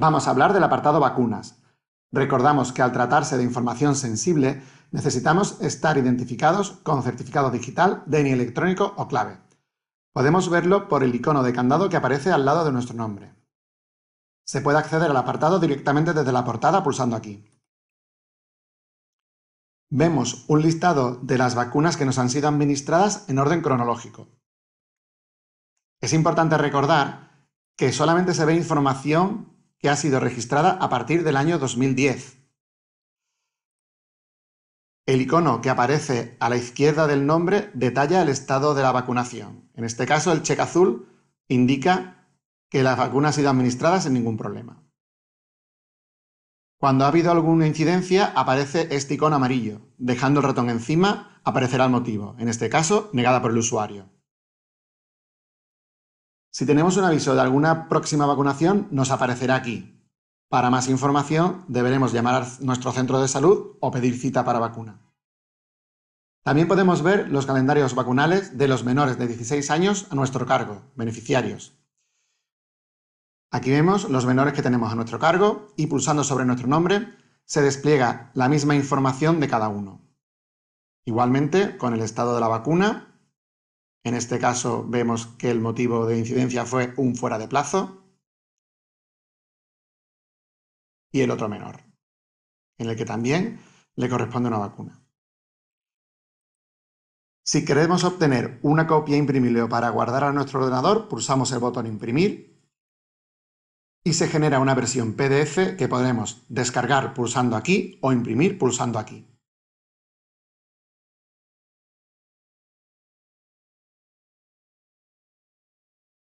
vamos a hablar del apartado vacunas. Recordamos que al tratarse de información sensible, necesitamos estar identificados con certificado digital, DNI electrónico o clave. Podemos verlo por el icono de candado que aparece al lado de nuestro nombre. Se puede acceder al apartado directamente desde la portada pulsando aquí. Vemos un listado de las vacunas que nos han sido administradas en orden cronológico. Es importante recordar que solamente se ve información que ha sido registrada a partir del año 2010. El icono que aparece a la izquierda del nombre detalla el estado de la vacunación. En este caso, el cheque azul indica que la vacuna ha sido administrada sin ningún problema. Cuando ha habido alguna incidencia, aparece este icono amarillo. Dejando el ratón encima, aparecerá el motivo, en este caso, negada por el usuario. Si tenemos un aviso de alguna próxima vacunación, nos aparecerá aquí. Para más información, deberemos llamar a nuestro centro de salud o pedir cita para vacuna. También podemos ver los calendarios vacunales de los menores de 16 años a nuestro cargo, beneficiarios. Aquí vemos los menores que tenemos a nuestro cargo y pulsando sobre nuestro nombre se despliega la misma información de cada uno. Igualmente, con el estado de la vacuna en este caso vemos que el motivo de incidencia fue un fuera de plazo y el otro menor, en el que también le corresponde una vacuna. Si queremos obtener una copia imprimible para guardar a nuestro ordenador, pulsamos el botón imprimir y se genera una versión PDF que podemos descargar pulsando aquí o imprimir pulsando aquí.